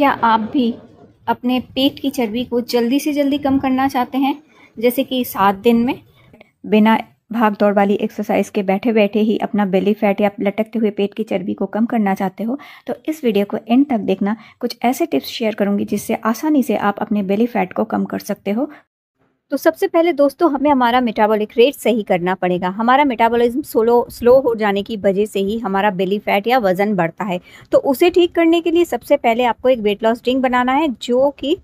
क्या आप भी अपने पेट की चर्बी को जल्दी से जल्दी कम करना चाहते हैं जैसे कि सात दिन में बिना भाग दौड़ वाली एक्सरसाइज के बैठे बैठे ही अपना बेली फैट या लटकते हुए पेट की चर्बी को कम करना चाहते हो तो इस वीडियो को एंड तक देखना कुछ ऐसे टिप्स शेयर करूंगी जिससे आसानी से आप अपने बेली फैट को कम कर सकते हो तो सबसे पहले दोस्तों हमें हमारा मेटाबॉलिक रेट सही करना पड़ेगा हमारा मेटाबॉलिज्म स्लो स्लो हो जाने की वजह से ही हमारा बेली फैट या वज़न बढ़ता है तो उसे ठीक करने के लिए सबसे पहले आपको एक वेट लॉस ड्रिंक बनाना है जो कि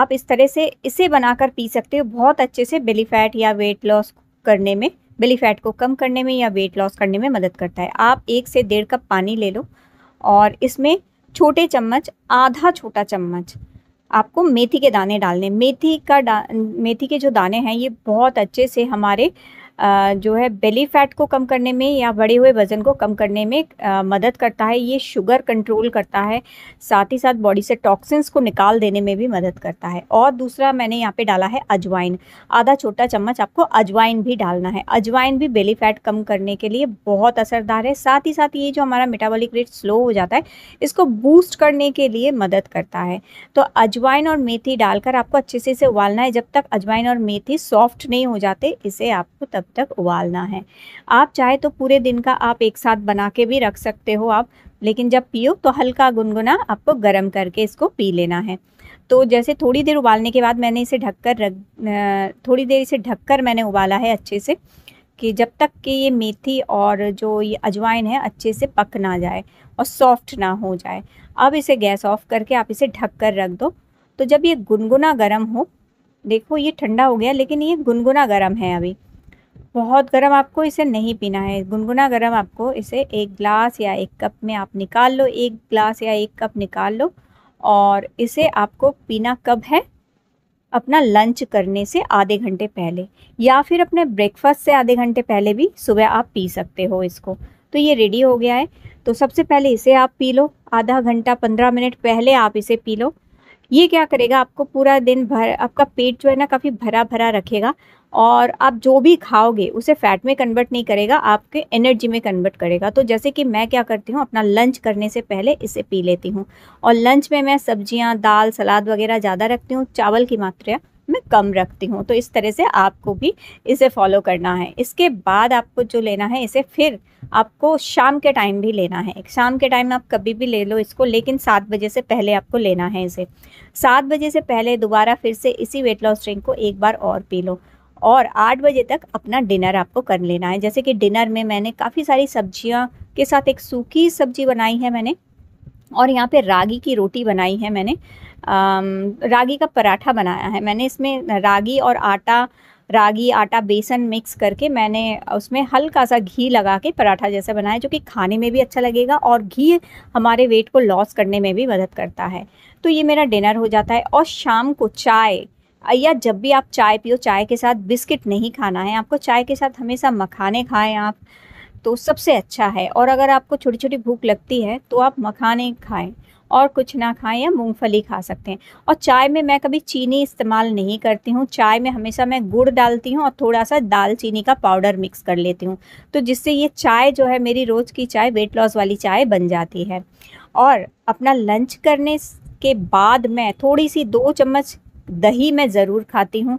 आप इस तरह से इसे बनाकर पी सकते हो बहुत अच्छे से बेली फैट या वेट लॉस करने में बेली फैट को कम करने में या वेट लॉस करने में मदद करता है आप एक से डेढ़ कप पानी ले लो और इसमें छोटे चम्मच आधा छोटा चम्मच आपको मेथी के दाने डालने मेथी का डा मेथी के जो दाने हैं ये बहुत अच्छे से हमारे जो है बेली फैट को कम करने में या बढ़े हुए वज़न को कम करने में मदद करता है ये शुगर कंट्रोल करता है साथ ही साथ बॉडी से टॉक्सिन्स को निकाल देने में भी मदद करता है और दूसरा मैंने यहाँ पे डाला है अजवाइन आधा छोटा चम्मच आपको अजवाइन भी डालना है अजवाइन भी बेली फैट कम करने के लिए बहुत असरदार है साथ ही साथ ये जो हमारा मेटाबॉलिक रेट स्लो हो जाता है इसको बूस्ट करने के लिए मदद करता है तो अजवाइन और मेथी डालकर आपको अच्छे से इसे उबालना है जब तक अजवाइन और मेथी सॉफ्ट नहीं हो जाते इसे आपको तब तब तक उबालना है आप चाहे तो पूरे दिन का आप एक साथ बना के भी रख सकते हो आप लेकिन जब पियो तो हल्का गुनगुना आपको गर्म करके इसको पी लेना है तो जैसे थोड़ी देर उबालने के बाद मैंने इसे ढककर रख थोड़ी देर इसे ढककर मैंने उबाला है अच्छे से कि जब तक कि ये मेथी और जो ये अजवाइन है अच्छे से पक ना जाए और सॉफ्ट ना हो जाए अब इसे गैस ऑफ करके आप इसे ढक कर रख दो तो जब ये गुनगुना गर्म हो देखो ये ठंडा हो गया लेकिन ये गुनगुना गर्म है अभी बहुत गर्म आपको इसे नहीं पीना है गुनगुना गर्म आपको इसे एक ग्लास या एक कप में आप निकाल लो एक ग्लास या एक कप निकाल लो और इसे आपको पीना कब है अपना लंच करने से आधे घंटे पहले या फिर अपने ब्रेकफास्ट से आधे घंटे पहले भी सुबह आप पी सकते हो इसको तो ये रेडी हो गया है तो सबसे पहले इसे आप पी लो आधा घंटा पंद्रह मिनट पहले आप इसे पी लो ये क्या करेगा आपको पूरा दिन भर आपका पेट जो है ना काफ़ी भरा भरा रखेगा और आप जो भी खाओगे उसे फैट में कन्वर्ट नहीं करेगा आपके एनर्जी में कन्वर्ट करेगा तो जैसे कि मैं क्या करती हूँ अपना लंच करने से पहले इसे पी लेती हूँ और लंच में मैं सब्जियाँ दाल सलाद वगैरह ज़्यादा रखती हूँ चावल की मात्रा कम रखती हूँ तो इस तरह से आपको भी इसे फॉलो करना है इसके बाद आपको जो लेना है इसे फिर आपको शाम के टाइम भी लेना है शाम के टाइम आप कभी भी ले लो इसको लेकिन सात बजे से पहले आपको लेना है इसे सात बजे से पहले दोबारा फिर से इसी वेट लॉस ड्रिंक को एक बार और पी लो और आठ बजे तक अपना डिनर आपको कर लेना है जैसे कि डिनर में मैंने काफ़ी सारी सब्जियाँ के साथ एक सूखी सब्जी बनाई है मैंने और यहाँ पे रागी की रोटी बनाई है मैंने रागी का पराठा बनाया है मैंने इसमें रागी और आटा रागी आटा बेसन मिक्स करके मैंने उसमें हल्का सा घी लगा के पराठा जैसा बनाया जो कि खाने में भी अच्छा लगेगा और घी हमारे वेट को लॉस करने में भी मदद करता है तो ये मेरा डिनर हो जाता है और शाम को चाय या जब भी आप चाय पियो चाय के साथ बिस्किट नहीं खाना है आपको चाय के साथ हमेशा मखाने खाएँ आप तो सबसे अच्छा है और अगर आपको छोटी छोटी भूख लगती है तो आप मखाने खाएँ और कुछ ना खाएं या मूँगफली खा सकते हैं और चाय में मैं कभी चीनी इस्तेमाल नहीं करती हूँ चाय में हमेशा मैं गुड़ डालती हूँ और थोड़ा सा दालचीनी का पाउडर मिक्स कर लेती हूँ तो जिससे ये चाय जो है मेरी रोज़ की चाय वेट लॉस वाली चाय बन जाती है और अपना लंच करने के बाद मैं थोड़ी सी दो चम्मच दही मैं ज़रूर खाती हूँ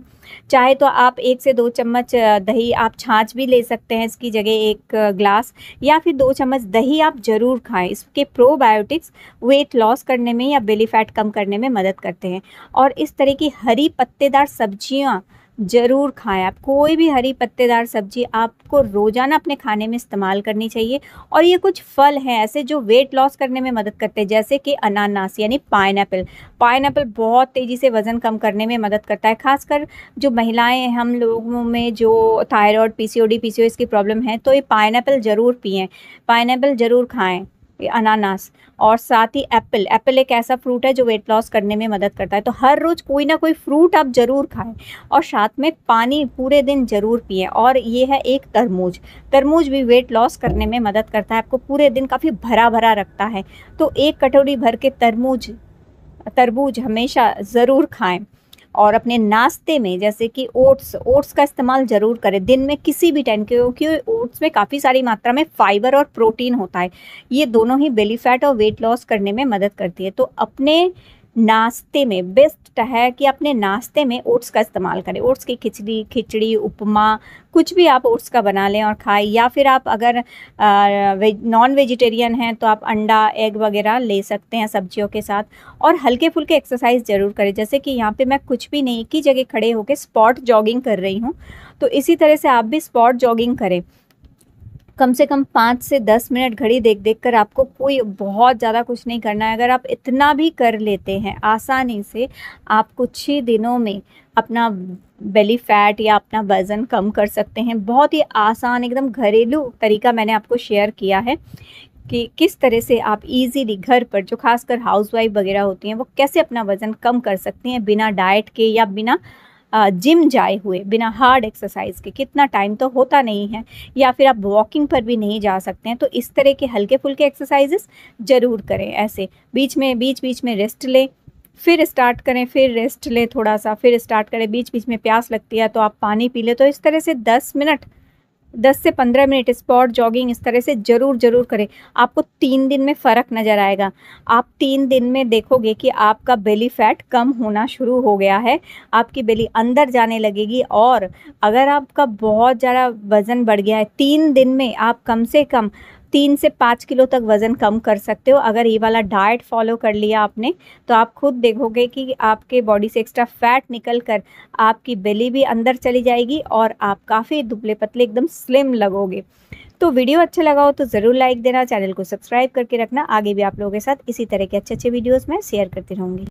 चाहे तो आप एक से दो चम्मच दही आप छाछ भी ले सकते हैं इसकी जगह एक ग्लास या फिर दो चम्मच दही आप ज़रूर खाएं इसके प्रोबायोटिक्स वेट लॉस करने में या बेली फैट कम करने में मदद करते हैं और इस तरह की हरी पत्तेदार सब्जियाँ ज़रूर खाएं आप कोई भी हरी पत्तेदार सब्जी आपको रोज़ाना अपने खाने में इस्तेमाल करनी चाहिए और ये कुछ फल हैं ऐसे जो वेट लॉस करने में मदद करते हैं जैसे कि अनानास यानी पाइन पाइन बहुत तेज़ी से वज़न कम करने में मदद करता है खासकर जो महिलाएं हम लोगों में जो थायराइड पीसीओडी पीसीओएस की प्रॉब्लम है तो ये पाइन ज़रूर पिएँ पाइन ज़रूर खाएँ अनानास और साथ ही एप्पल एप्पल एक ऐसा फ्रूट है जो वेट लॉस करने में मदद करता है तो हर रोज़ कोई ना कोई फ्रूट आप ज़रूर खाएं और साथ में पानी पूरे दिन ज़रूर पिए और ये है एक तरमूज तरमूज भी वेट लॉस करने में मदद करता है आपको पूरे दिन काफ़ी भरा भरा रखता है तो एक कटोरी भर के तरमूज तरबूज हमेशा ज़रूर खाएँ और अपने नाश्ते में जैसे कि ओट्स ओट्स का इस्तेमाल ज़रूर करें दिन में किसी भी टाइम क्योंकि ओट्स में काफ़ी सारी मात्रा में फाइबर और प्रोटीन होता है ये दोनों ही बेली फैट और वेट लॉस करने में मदद करती है तो अपने नाश्ते में बेस्ट है कि अपने नाश्ते में ओट्स का इस्तेमाल करें ओट्स की खिचड़ी खिचड़ी उपमा कुछ भी आप ओट्स का बना लें और खाएं या फिर आप अगर वेज, नॉन वेजिटेरियन हैं तो आप अंडा एग वगैरह ले सकते हैं सब्जियों के साथ और हल्के फुल्के एक्सरसाइज ज़रूर करें जैसे कि यहाँ पे मैं कुछ भी नहीं की जगह खड़े होकर स्पॉट जॉगिंग कर रही हूँ तो इसी तरह से आप भी स्पॉट जॉगिंग करें कम से कम पाँच से दस मिनट घड़ी देख देख कर आपको कोई बहुत ज़्यादा कुछ नहीं करना है अगर आप इतना भी कर लेते हैं आसानी से आप कुछ ही दिनों में अपना बेली फैट या अपना वज़न कम कर सकते हैं बहुत ही आसान एकदम घरेलू तरीका मैंने आपको शेयर किया है कि किस तरह से आप इजीली घर पर जो खासकर हाउसवाइफ वगैरह होती हैं वो कैसे अपना वज़न कम कर सकती हैं बिना डाइट के या बिना जिम जाए हुए बिना हार्ड एक्सरसाइज के कितना टाइम तो होता नहीं है या फिर आप वॉकिंग पर भी नहीं जा सकते हैं तो इस तरह के हल्के फुल्के एक्सरसाइजेस ज़रूर करें ऐसे बीच में बीच बीच में रेस्ट लें फिर स्टार्ट करें फिर रेस्ट लें थोड़ा सा फिर स्टार्ट करें बीच बीच में प्यास लगती है तो आप पानी पी लें तो इस तरह से दस मिनट दस से पंद्रह मिनट स्पॉट जॉगिंग इस तरह से ज़रूर ज़रूर करें आपको तीन दिन में फ़र्क नज़र आएगा आप तीन दिन में देखोगे कि आपका बेली फैट कम होना शुरू हो गया है आपकी बेली अंदर जाने लगेगी और अगर आपका बहुत ज़्यादा वज़न बढ़ गया है तीन दिन में आप कम से कम तीन से पाँच किलो तक वज़न कम कर सकते हो अगर ये वाला डाइट फॉलो कर लिया आपने तो आप खुद देखोगे कि आपके बॉडी से एक्स्ट्रा फैट निकल कर आपकी बेली भी अंदर चली जाएगी और आप काफ़ी दुबले पतले एकदम स्लिम लगोगे तो वीडियो अच्छा लगा हो तो ज़रूर लाइक देना चैनल को सब्सक्राइब करके रखना आगे भी आप लोगों के साथ इसी तरह के अच्छे अच्छे वीडियोज़ मैं शेयर करती रहूँगी